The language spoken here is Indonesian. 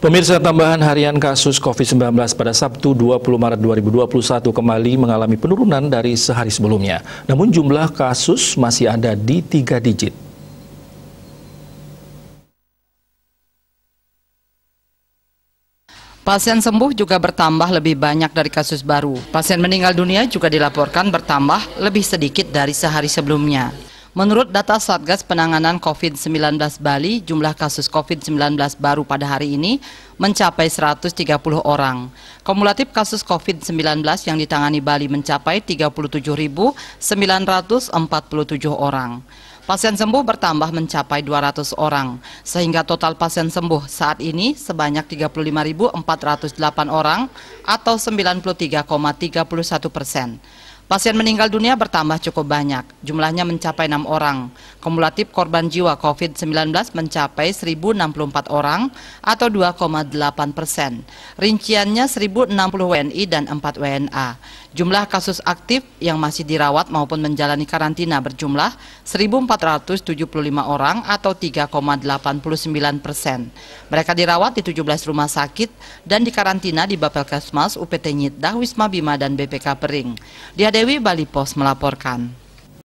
Pemirsa tambahan harian kasus COVID-19 pada Sabtu 20 Maret 2021 kembali mengalami penurunan dari sehari sebelumnya. Namun jumlah kasus masih ada di tiga digit. Pasien sembuh juga bertambah lebih banyak dari kasus baru. Pasien meninggal dunia juga dilaporkan bertambah lebih sedikit dari sehari sebelumnya. Menurut data Satgas Penanganan COVID-19 Bali, jumlah kasus COVID-19 baru pada hari ini mencapai 130 orang. Kumulatif kasus COVID-19 yang ditangani Bali mencapai 37.947 orang. Pasien sembuh bertambah mencapai 200 orang, sehingga total pasien sembuh saat ini sebanyak 35.408 orang atau 93,31 persen. Pasien meninggal dunia bertambah cukup banyak, jumlahnya mencapai 6 orang. Kumulatif korban jiwa COVID-19 mencapai 1.064 orang atau 2,8 persen. Rinciannya 1.060 WNI dan 4 WNA. Jumlah kasus aktif yang masih dirawat maupun menjalani karantina berjumlah 1.475 orang atau 3,89 persen. Mereka dirawat di 17 rumah sakit dan dikarantina di Bapelkesmas, UPT Nyitdah, Wisma Bima, dan BPK Pering. Dewi Bali Pos melaporkan.